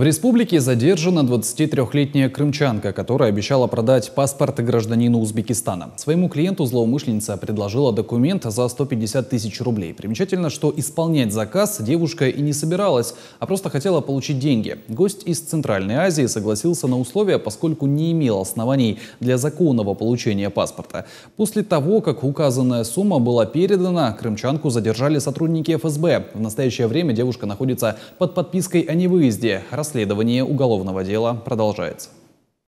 В республике задержана 23-летняя крымчанка, которая обещала продать паспорт гражданину Узбекистана. Своему клиенту злоумышленница предложила документ за 150 тысяч рублей. Примечательно, что исполнять заказ девушка и не собиралась, а просто хотела получить деньги. Гость из Центральной Азии согласился на условия, поскольку не имел оснований для законного получения паспорта. После того, как указанная сумма была передана, крымчанку задержали сотрудники ФСБ. В настоящее время девушка находится под подпиской о невыезде. Расследование уголовного дела продолжается.